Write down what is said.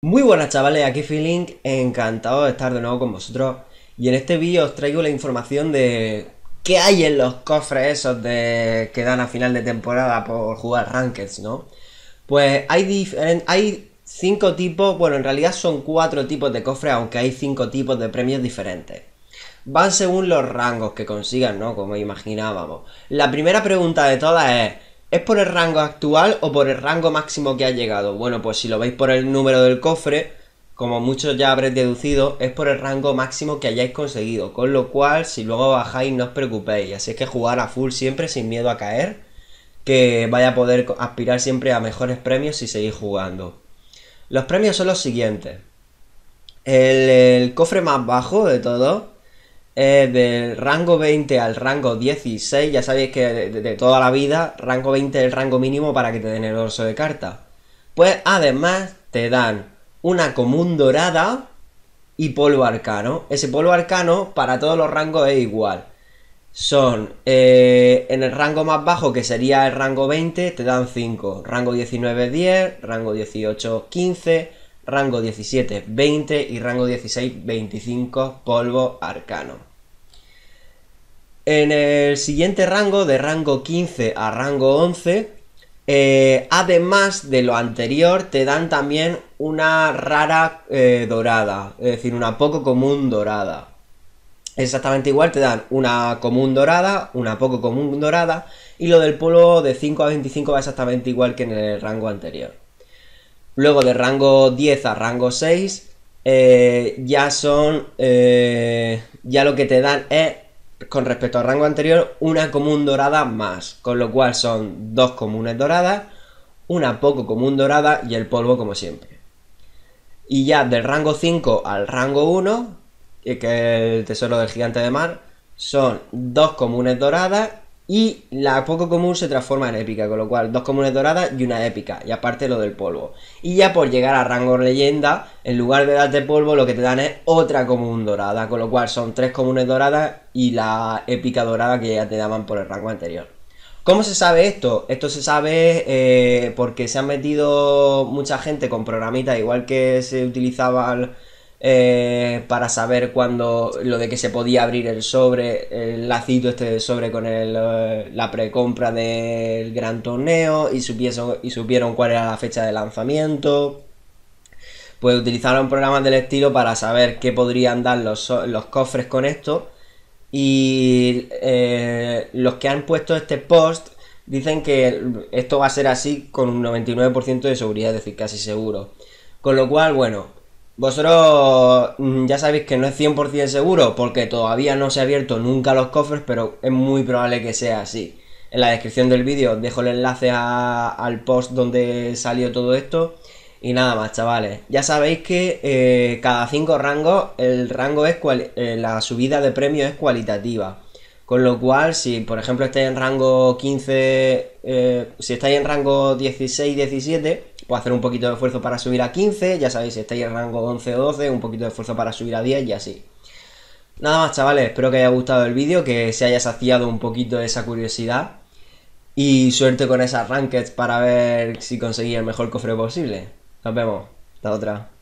Muy buenas chavales, aquí Feeling, encantado de estar de nuevo con vosotros y en este vídeo os traigo la información de qué hay en los cofres esos de que dan a final de temporada por jugar Rankeds, ¿no? Pues hay, 5 hay cinco tipos, bueno en realidad son cuatro tipos de cofres aunque hay cinco tipos de premios diferentes. Van según los rangos que consigan, ¿no? Como imaginábamos. La primera pregunta de todas es, ¿Es por el rango actual o por el rango máximo que ha llegado? Bueno, pues si lo veis por el número del cofre, como muchos ya habréis deducido, es por el rango máximo que hayáis conseguido, con lo cual si luego bajáis no os preocupéis, así es que jugar a full siempre sin miedo a caer, que vaya a poder aspirar siempre a mejores premios si seguís jugando. Los premios son los siguientes. El, el cofre más bajo de todo eh, del rango 20 al rango 16, ya sabéis que de, toda la vida, rango 20 es el rango mínimo para que te den el orso de carta. Pues además te dan una común dorada y polvo arcano. Ese polvo arcano para todos los rangos es igual. Son eh, en el rango más bajo, que sería el rango 20, te dan 5. Rango 19, 10. Rango 18, 15 rango 17, 20 y rango 16, 25 polvo arcano. En el siguiente rango, de rango 15 a rango 11, eh, además de lo anterior, te dan también una rara eh, dorada, es decir, una poco común dorada. Exactamente igual, te dan una común dorada, una poco común dorada, y lo del polo de 5 a 25 va exactamente igual que en el rango anterior. Luego de rango 10 a rango 6, eh, ya son, ya lo que te dan es con respecto al rango anterior, una común dorada más, con lo cual son dos comunes doradas, una poco común dorada y el polvo como siempre. Y ya del rango 5 al rango 1, que es el tesoro del gigante de mar, son dos comunes doradas y la poco común se transforma en épica, con lo cual dos comunes doradas y una épica, y aparte lo del polvo. Y ya por llegar a rango leyenda, en lugar de darte polvo, lo que te dan es otra común dorada, con lo cual son tres comunes doradas y la épica dorada que ya te daban por el rango anterior. ¿Cómo se sabe esto? Esto se sabe eh, porque se han metido mucha gente con programitas, igual que se utilizaban eh, para saber cuándo lo de que se podía abrir el sobre, el lacito este sobre con el, eh, la precompra del gran torneo y, supieron, cuál era la fecha de lanzamiento. Pues utilizaron programas del estilo para saber qué podrían dar los, cofres con esto. Y eh, los que han puesto este post dicen que esto va a ser así con un 99% de seguridad, es decir, casi seguro. Con lo cual, bueno, vosotros mm, ya sabéis que no es 100% seguro porque todavía no se ha abierto nunca los cofres, pero es muy probable que sea así. En la descripción del vídeo dejo el enlace al post donde salió todo esto. Y nada más, chavales. Ya sabéis que eh, cada 5 rangos, el rango es cual, eh, la subida de premio es cualitativa. Con lo cual, si por ejemplo estáis en rango 15, eh, si estáis en rango 16, 17 puedo hacer un poquito de esfuerzo para subir a 15, ya sabéis, si estáis en rango 11 o 12, un poquito de esfuerzo para subir a 10 y así. Nada más chavales, espero que haya gustado el vídeo, que se haya saciado un poquito esa curiosidad y suerte con esas rankings para ver si conseguí el mejor cofre posible. Nos vemos, la otra.